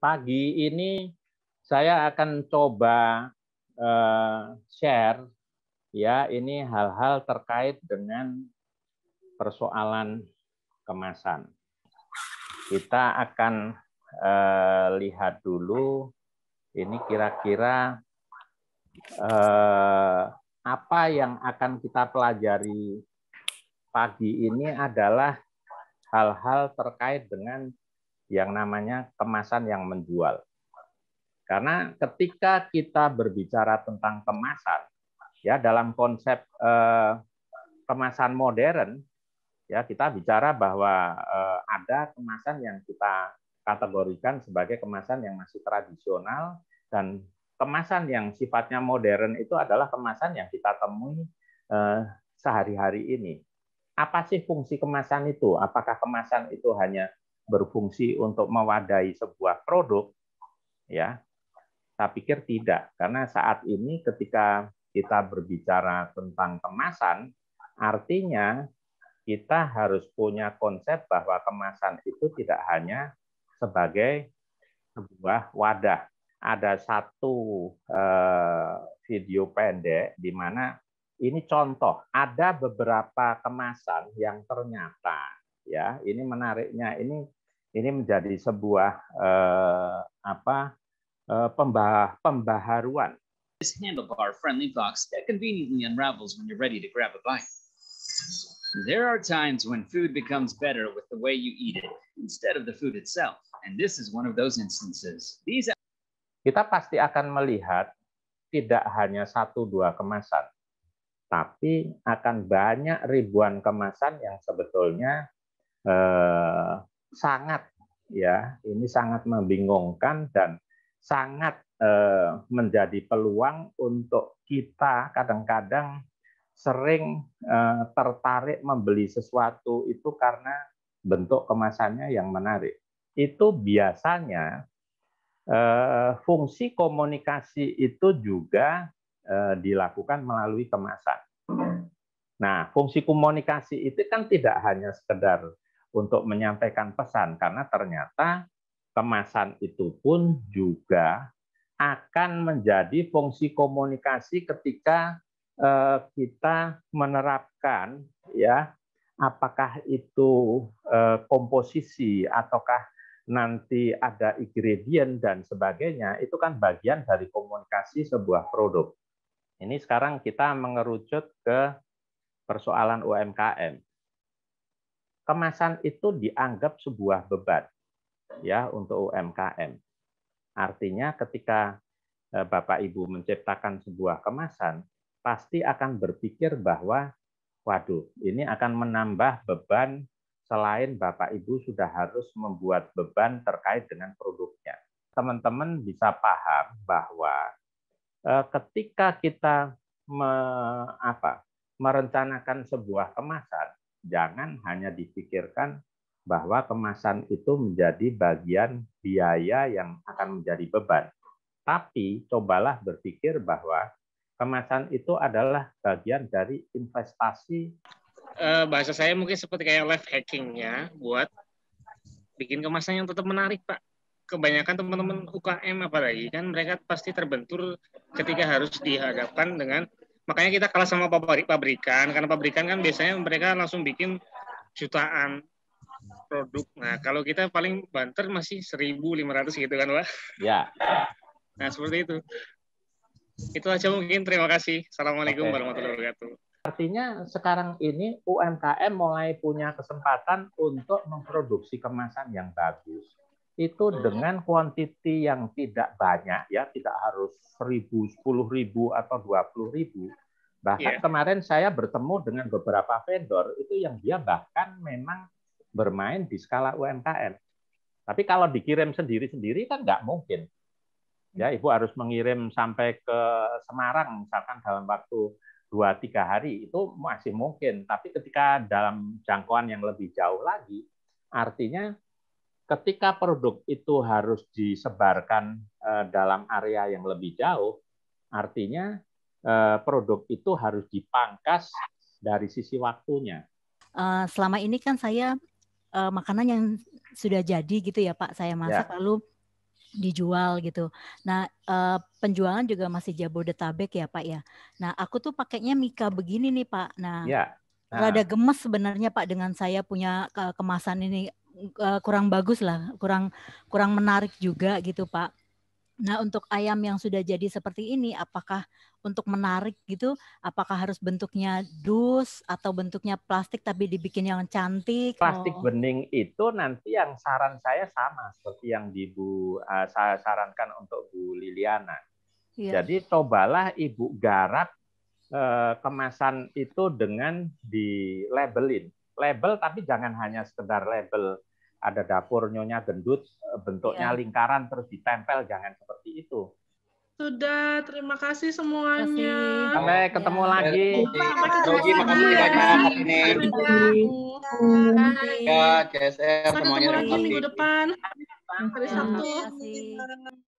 pagi ini saya akan coba uh, share ya ini hal-hal terkait dengan persoalan kemasan. Kita akan uh, lihat dulu ini kira-kira uh, apa yang akan kita pelajari pagi ini adalah hal-hal terkait dengan yang namanya kemasan yang menjual. Karena ketika kita berbicara tentang kemasan, ya dalam konsep eh, kemasan modern, ya kita bicara bahwa eh, ada kemasan yang kita kategorikan sebagai kemasan yang masih tradisional dan kemasan yang sifatnya modern itu adalah kemasan yang kita temui eh, sehari-hari ini. Apa sih fungsi kemasan itu? Apakah kemasan itu hanya berfungsi untuk mewadai sebuah produk, ya, saya pikir tidak. Karena saat ini ketika kita berbicara tentang kemasan, artinya kita harus punya konsep bahwa kemasan itu tidak hanya sebagai sebuah wadah. Ada satu eh, video pendek di mana ini contoh ada beberapa kemasan yang ternyata ya ini menariknya ini ini menjadi sebuah uh, apa uh, pembah pembaharuan. This handlebar friendly box that conveniently unravels when you're ready to grab a bite. There are times when food becomes better with the way you eat it instead of the food itself, and this is one of those instances. These kita pasti akan melihat tidak hanya satu dua kemasan, tapi akan banyak ribuan kemasan yang sebetulnya eh, sangat ya ini sangat membingungkan dan sangat eh, menjadi peluang untuk kita kadang-kadang sering eh, tertarik membeli sesuatu itu karena bentuk kemasannya yang menarik. Itu biasanya eh, fungsi komunikasi itu juga eh, dilakukan melalui kemasan. Nah, fungsi komunikasi itu kan tidak hanya sekedar untuk menyampaikan pesan karena ternyata kemasan itu pun juga akan menjadi fungsi komunikasi ketika eh, kita menerapkan ya apakah itu eh, komposisi ataukah nanti ada ingredient dan sebagainya itu kan bagian dari komunikasi sebuah produk. Ini sekarang kita mengerucut ke persoalan UMKM kemasan itu dianggap sebuah beban ya untuk UMKM. Artinya ketika eh, Bapak Ibu menciptakan sebuah kemasan, pasti akan berpikir bahwa waduh, ini akan menambah beban selain Bapak Ibu sudah harus membuat beban terkait dengan produknya. Teman-teman bisa paham bahwa eh, ketika kita me, apa, merencanakan sebuah kemasan, jangan hanya dipikirkan bahwa kemasan itu menjadi bagian biaya yang akan menjadi beban. Tapi cobalah berpikir bahwa kemasan itu adalah bagian dari investasi. Eh, bahasa saya mungkin seperti kayak life hacking ya, buat bikin kemasan yang tetap menarik, Pak. Kebanyakan teman-teman UKM apalagi kan mereka pasti terbentur ketika harus dihadapkan dengan makanya kita kalah sama pabrik pabrikan karena pabrikan kan biasanya mereka langsung bikin jutaan produk. Nah, kalau kita paling banter masih 1.500 gitu kan, Pak? Ya. Nah, seperti itu. Itu aja mungkin. Terima kasih. Assalamualaikum okay. warahmatullahi wabarakatuh. Artinya sekarang ini UMKM mulai punya kesempatan untuk memproduksi kemasan yang bagus itu iya. dengan kuantiti yang tidak banyak ya, tidak harus sepuluh ribu atau ribu Bahkan yeah. kemarin saya bertemu dengan beberapa vendor itu yang dia bahkan memang bermain di skala UMKM. Tapi kalau dikirim sendiri-sendiri kan nggak mungkin. Ya, Ibu harus mengirim sampai ke Semarang misalkan dalam waktu dua tiga hari itu masih mungkin. Tapi ketika dalam jangkauan yang lebih jauh lagi, artinya ketika produk itu harus disebarkan eh, dalam area yang lebih jauh, artinya eh, produk itu harus dipangkas dari sisi waktunya. Eh, selama ini kan saya makanan yang sudah jadi gitu ya Pak, saya masak ya. lalu dijual gitu. Nah penjualan juga masih Jabodetabek ya Pak ya. Nah aku tuh pakainya Mika begini nih Pak. Nah ya. Nah. Rada gemes sebenarnya Pak dengan saya punya kemasan ini Eh, kurang bagus lah, kurang kurang menarik juga gitu Pak. Nah untuk ayam yang sudah jadi seperti ini, apakah untuk menarik gitu, apakah harus bentuknya dus atau bentuknya plastik tapi dibikin yang cantik? Plastik oh. bening itu nanti yang saran saya sama seperti yang di Bu uh, eh, saya sarankan untuk Bu Liliana. Iya. Jadi cobalah Ibu garap eh, kemasan itu dengan di labelin. Label tapi jangan hanya sekedar label ada dapur nyonya gendut bentuknya ya. lingkaran terus ditempel jangan seperti itu. Sudah, terima kasih semuanya. Sampai ketemu ya. lagi. Sampai ketemu lagi. Makasih banyak hari ini. Ya, Sampai ketemu lagi minggu depan. Hari Sabtu.